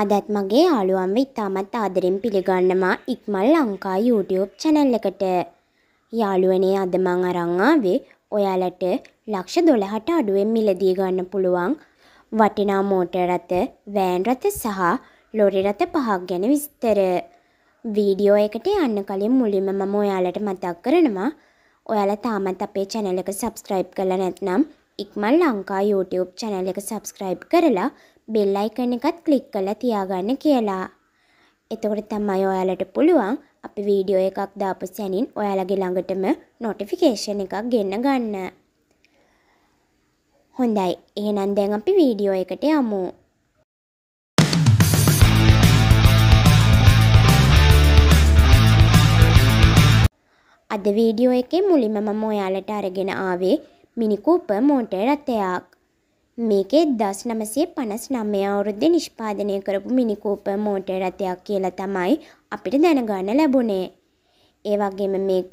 අදත් මගේ යාළුවන්ව ඉතාමත් ආදරෙන් පිළිගන්නවා ඉක්මල් ලංකා YouTube channel එකට. යාළුවනේ අද මං අරන් ආවේ ඔයාලට ලක්ෂ 12ට අඩුවෙන් මිලදී ගන්න පුළුවන් වටිනා මෝටර රථ, වෑන් රථ සහ ලොරි රථ පහක් ගැන විස්තර. වීඩියෝ එකට යන්න කලින් මුලින්ම මම ඔයාලට මතක් කරනවා ඔයාලා තාමත් අපේ channel එක subscribe කරලා නැත්නම් ඉක්මල් ලංකා YouTube channel එක subscribe කරලා බෙල් අයිකන් එකත් ක්ලික් කරලා තියාගන්න කියලා. එතකොට තමයි ඔයාලට පුළුවන් අපි වීඩියෝ එකක් දාපු සැනින් ඔයාලගේ ළඟටම නොටිෆිකේෂන් එකක් ගෙන්න ගන්න. හොඳයි. එහෙනම් දැන් අපි වීඩියෝ එකට යමු. අද වීඩියෝ එකේ මුලින්ම මම ඔයාලට අරගෙන ආවේ මිනිකූප මෝටර් රථයක්. මේකේ දස් නමසේ පනස් නම්මය අවුරුද්ධ නිෂ්පාදනය කරපු මිනිකූප මෝට රථයක් කියලා තමයි අපිට දැනගන්න ලැබුණේ. ඒ වගේම මේක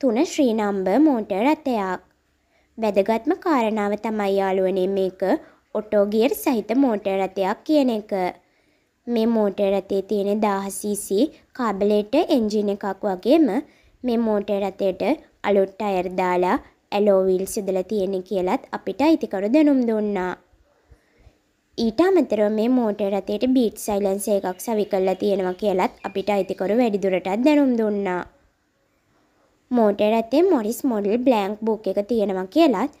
තුන ශ්‍රීනම්බ මෝට රථයක්. වැදගත්ම කාරණාව තමයි යාළුවනේ මේක ඔටෝගියර් සහිත මෝට රථයක් කියන එක. මේ මෝට රථයේ තියෙන 1000cc කාබලේට එන්ජින් එකක් වගේම මේ මෝට රථයට අලුත් ටයර් දාලා ඇලෝවිල් සිදල තියෙන කියලත් අපිට අයිතිකරු දැනුම් දුන්නා. ඊට අමතරව මේ මෝටර් රථයට බීට් සයිලන්ස එකක් සවි කරලා තියෙනවා කියලත් අපිට අයිතිකරු වැඩිදුරටත් දැනුම් දුන්නා. මෝටර් රථේ මොරිස් මොඩල් බ්ලෑන්ක් බුක් එක තියෙනවා කියලත්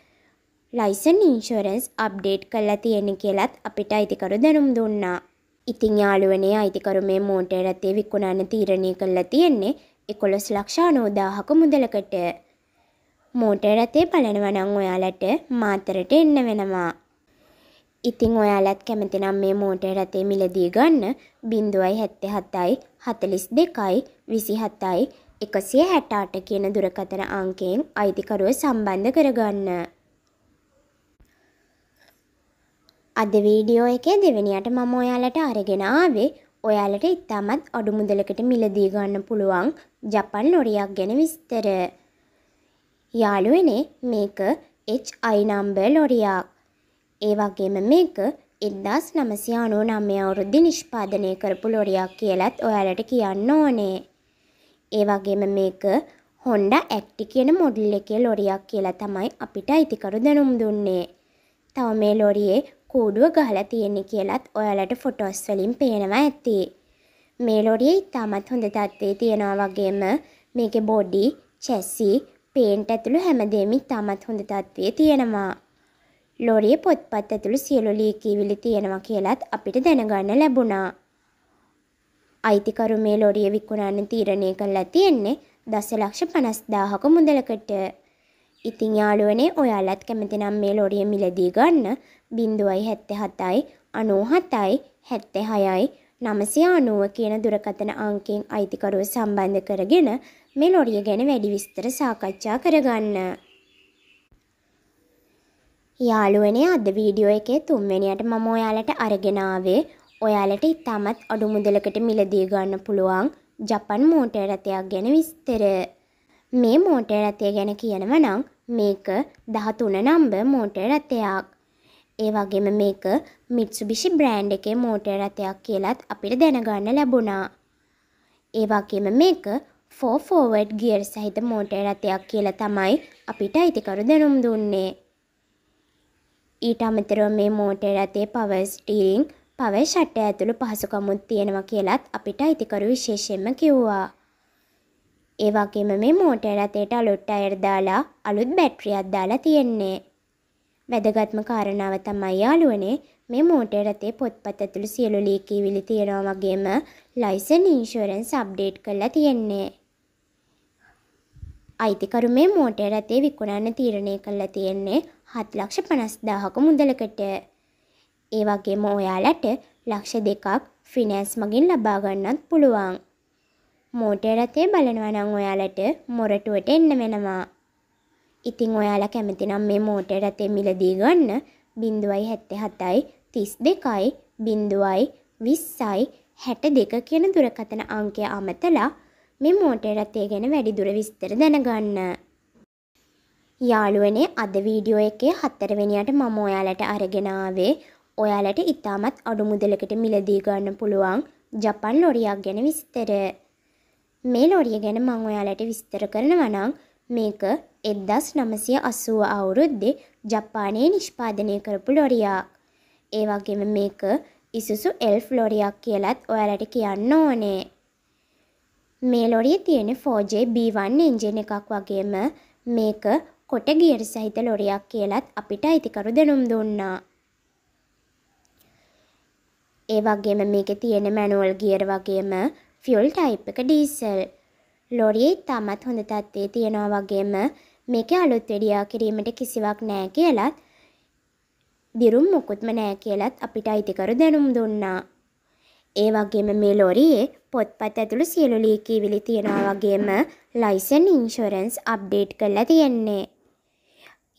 ලයිසන් ඉන්ශෝරන්ස් අප්ඩේට් කරලා තියෙන කියලත් අපිට අයිතිකරු දැනුම් දුන්නා. ඉතිං යාළුවනේ අයිතිකරු මේ මෝටර් රථේ විකුණන්න තීරණය කරලා තියෙන්නේ එකොළොස් ලක්ෂානෝදාහක මුදලකට. මෝටර් රථේ බලනවා නම් ඔයාලට මාතරට එන්න වෙනවා. ඉතින් ඔයාලත් කැමති නම් මේ මෝටර් රථේ මිලදී ගන්න 0.77යි 42යි 27යි 168 කියන දුරකථන අංකයෙන් අයිතිකරුව සම්බන්ධ කරගන්න. අද වීඩියෝ එකේ දෙවෙනියට මම ඔයාලට අරගෙන ආවේ ඔයාලට ඉතාමත් අඩු මුදලකට මිලදී ගන්න පුළුවන් ජපන් ලොරියක් ගැන විස්තර. යාළුවනේ මේක HI නම්බර් ලොරියක්. ඒ වගේම මේක 1999 අවුරුද්දේ නිෂ්පාදනය කරපු ලොරියක් කියලත් ඔයාලට කියන්න ඕනේ. ඒ වගේම මේක Honda Acti කියන මොඩල් එකේ ලොරියක් කියලා තමයි අපිට අයිතිකරු දැනුම් දුන්නේ. තව මේ ලොරියේ කූඩුව ගහලා තියෙන්නේ කියලත් ඔයාලට ෆොටෝස් වලින් පේනවා ඇති. මේ ලොරිය ඉතාමත් හොඳ තත්ත්වයේ තියෙනවා වගේම මේකේ බොඩි, චැසි, පේන්ට් ඇතුළු හැමදේම ඉතාමත් හොඳ තත්ත්වයේ තියෙනවා. ලොරිය පොත්පත් ඇතුළු සියලු ලීකීවිලි තියෙනවා කියලත් අපිට දැනගන්න ලැබුණා. අයිතිකරු මේ ලොරිය විකුණන්න තීරණය කළා තියෙන්නේ දසලක්ෂ පනස්දාහක මුදලකට. ඉතිං යාළුවනේ ඔයාලත් කැමතිනම් මේ ලොරිය මිලදී ගන්න බින්දුවයි හැත්තෙ හතයි අනූ හතයි හැත්තෙ හයයි නමසය අනුව කියන දුරකතන අංකෙන් අයිතිකරුව සම්බන්ධ කරගෙන මේ ලොරිය ගැන වැඩි විස්තර සාකච්ඡා කරගන්න. යාළුවනේ අද වීඩියෝ එකේ තුන්වෙනියට මම ඔයාලට අරගෙන ආවේ ඔයාලට ඉතාමත් අඩු මුදලකට මිලදී ගන්න පුළුවන් ජපන් මෝටර් රථයක් ගැන විස්තර. මේ මෝටර් රථය ගැන කියනවා නම් මේක 13 නම්බර් මෝටර් රථයක්. ඒ වගේම මේක මිත්සුබිෂි බ්‍රෑන්් එකේ මෝටර් රථයක් කියලත් අපිට දැනගන්න ලැබුණා. ඒ වගේම මේක ෆෝ ෆෝවර්ඩ් ගියර් සහිත මෝටර් රථයක් කියලා තමයි අපිට අයිතිකරු දැනුම් දුන්නේ. ඊට අමතරව මේ මෝටර් රථයේ පවර් ස්ටීරින්, පවර් ෂට් ඇතුළු පහසුකමුත් තියෙනවා කියලත් අපිට අයිතිකරු විශේෂයෙන්ම කිව්වා. ඒ වගේම මේ මෝටර් රථයට අලුත් අයර් දාලා අලුත් බැටරියක් දාලා තියෙන්නේ. වැදගත්ම කාරණාව තමයි යාළුවනේ මේ මෝටර් රථයේ පොත්පත් ඇතුළු සියලු ලීකීවිලි තියෙනවා වගේම ලයිසන් ඉන්ෂුරන්ස් අප්ඩේට් කරලා තියෙන්නේ. අයිතිකරු මේ මෝටර් රථය විකුණන්න තීරණය කරලා තියෙන්නේ 7,50,000ක මුදලකට. ඒ වගේම ඔයාලට ලක්ෂ දෙකක් ෆිනෑන්ස් මගින් ලබා ගන්නත් පුළුවන්. මෝටර් රථය බලනවා නම් ඔයාලට මොරටුවට එන්න වෙනවා. ඉතිං ඔයාලා කැමතිනම් මේ මෝටර් ඇතේ මිලදී ගන්න බිඳුවයි හැත්තේ හතයි තිස් දෙකයි බිඳුවයි විස්සයි හැට දෙක කියන දුරකතන අංකය අමතලා මේ මෝටර් රථය ගැන වැඩිදුර විස්තර දැනගන්න. යාළුවනේ අද වීඩියෝ එකේ හතරවෙනියට මම ඔයාලට අරගෙන ආවේ ඔයාලට ඉතාමත් අඩු මුදලකට මිලදී ගන්න පුළුවන් ජපන් ලොරියක් ගැන විස්තර. මේ ලොරිය ගැන මම ඔයාලට විස්තර කරනවා නම් මේක එද්දස් නමසය අස්සුව අවුරුද්දේ ජපානයේ නිෂ්පාදනය කරපු ලොරියක්. ඒවගේම මේක ඉසුසු එල්ෆ් ලොරියක් කියලත් ඔයාලට කියන්න ඕනේ. මේ ලොරිය තියෙන 4JB1 එන්ජින් එකක් වගේම මේක කොට ගියර සහිත ලොරියක් කියලත් අපිට අයිතිකරු දෙනුම් දුන්නා. ඒ වගේම මේක තියෙන මැනුවල් ගියර වගේම ෆියල් ටයිප් එක ඩීසල්. ලොරියේ තමත් හොඳ තත්ත්වයේ තියෙනවා වගේම මේක අලුත් වැඩියා කිරීමට කිසිවක් නෑ කියලත් දිරුම් මොකුත්ම නෑ කියලත් අපිට අයිතිකරු දැනුම් දුන්නා. ඒ වගේම මේ ලොරියේ පොත්පත් ඇතුළු සියලු ලීකීවිලි තියෙනවා වගේම ලයිසන් ඉන්ශෝරන්ස් අප්ඩේට් කරලා තියෙන්නේ.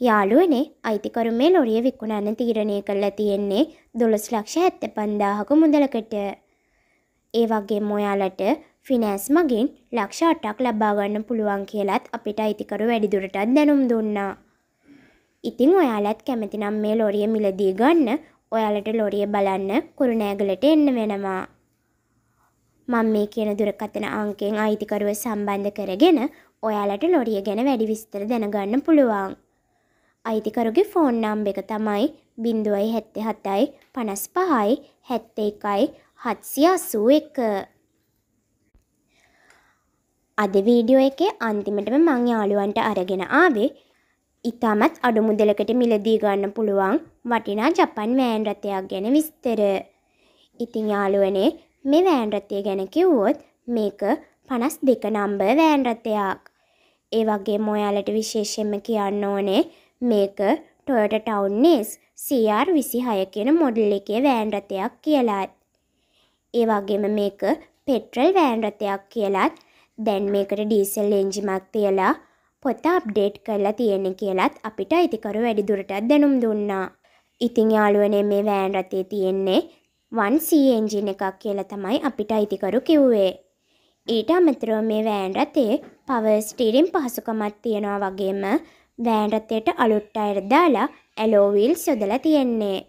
යාළුවනේ අයිතිකරු මේ ලොරිය විකුණන්න තීරණය කරලා තියෙන්නේ දොළොස් ලක්ෂ ඇත්ත පන්දාහක මුදලකට. ඒ වගේ මොයාලට ෆිනෑස් මගින් ලක්ෂ අටක් ලබාගන්න පුළුවන් කියලත් අපිට අයිතිකරු වැඩිදුරටත් දැනුම් දුන්නා. ඉතිං ඔයාලත් කැමතිනම් මේ ලොරිය මිලදී ගන්න ඔයාලට ලොරිය බලන්න කුරුණෑගලට එන්න වෙනවා. මං මේ කියන දුරකතන අංකෙන් අයිතිකරුව සම්බන්ධ කරගෙන ඔයාලට ලොරිය ගැන වැඩි විස්තර දැනගන්න පුළුවන්. අයිතිකරුගේ ෆෝන් නම්බ එක තමයි බින්දුවයි හැත්තෙ හතයි පනස් පහයි හැත්ත එකයි හත්සිය අසූ එක. අද වීඩියෝ එකේ අන්තිමටම මං යාළුවන්ට අරගෙන ආවේ ඉතාමත් අඩු මුදලකට මිලදී ගන්න පුළුවන් වටිනා ජපන් වෑන් රථයක් ගැන විස්තර. ඉතින් යාළුවනේ මේ වෑන් රථය ගැන කිව්වොත් මේක 52 නම්බර් වෑන් රථයක්. ඒ වගේම ඔයාලට විශේෂයෙන්ම කියන්න ඕනේ මේක Toyota Town Ace CR26 කියන මොඩල් එකේ වෑන් රථයක් කියලාත්. ඒ වගේම මේක පෙට්‍රල් වෑන් රථයක් කියලාත් දැන් මේකට ඩීසල් එන්ජිමක් තියලා පොත අප්ඩේට් කරලා තියෙන කියලත් අපිට අයිතිකරු වැඩිදුරටත් දැනුම් දුන්නා. ඉතිං යාළුවනේ මේ වෑන් රතේ තියෙන්නේ වන්සීෙන්ජින එකක් කියලා තමයි අපිට අයිතිකරු කිව්වේ. ඊට අමතරව මේ වෑන් රතේ පවස්ටීරිම් පහසුකමත් තියෙනවා වගේම වෑන් රතයට අලුට් අයට දාලා ඇලෝවිල් සොදලා තියෙන්නේ.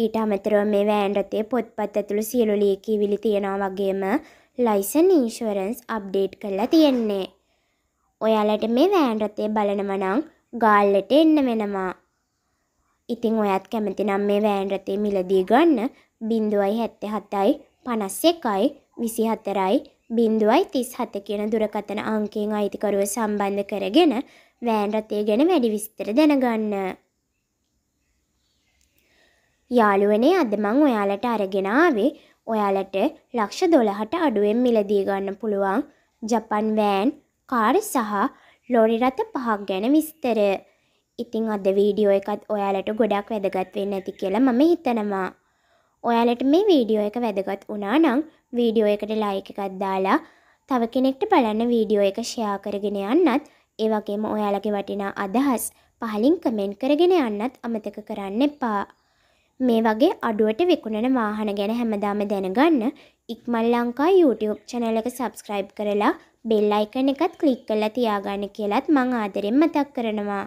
ඊට අමතරව මේ වෑන් රතේ පොත්පත් ඇතුළු සියලු ලීකී විලි තියෙනවා වගේම ලයිසන් ඉන්ශුවරන්ස් අප්ඩේට් කරලා තියෙන්නේ. ඔයාලට මේ වෑන්රතය බලනවනං ගාල්ලට එන්න වෙනවා. ඉතිං ඔයත් කැමතිනම් මේ වෑන්රතේ මිලදී ගන්න බින්දුවයි හැත්තෙ හතයි පනස්ස එකයි විසි හතරයි බින්දුවයි තිස් හත කියන දුරකතන අංකෙන් අයිතිකරුව සම්බන්ධ කරගෙන වෑන්රතය ගැන වැඩි විස්තර දැනගන්න. යාළුවනේ අදමං ඔයාලට අරගෙනාවේ ඔයාලට ලක්ෂ දොළහට අඩුවෙන් මිලදී ගන්න පුළුවන් ජපන් වෑන් කාර් සහ ලොරි රථ පහක් ගැන විස්තර. ඉතිං අද වීඩියෝ එකත් ඔයාලට ගොඩක් වැදගත් වෙන්න ඇති කියලා මම හිතනවා. ඔයාලට මේ වීඩියෝ එක වැදගත් වුණා නම් වීඩියෝ එකට ලයික් එකක් දාලා තව කෙනෙක්ට බලන්න වීඩියෝ එක ෂෙයා කරගෙන යන්නත් ඒ වගේම ඔයාලගේ වටිනා අදහස් පහලින් කමෙන්ට් කරගෙන යන්නත් අමතක කරන්න එපා. මේ වගේ අඩුවට විකුණන වාහන ගැන හැමදාම දැනගන්න ඉක්මල් ලංකා YouTube channel එක subscribe කරලා bell icon එකත් click කරලා තියාගන්න කියලාත් මං ආදරෙන් මතක් කරනවා.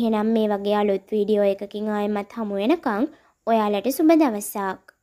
එහෙනම් මේ වගේ අලුත් වීඩියෝ එකකින් ආයෙමත් හමු වෙනකන් ඔයාලට සුබ දවසක්.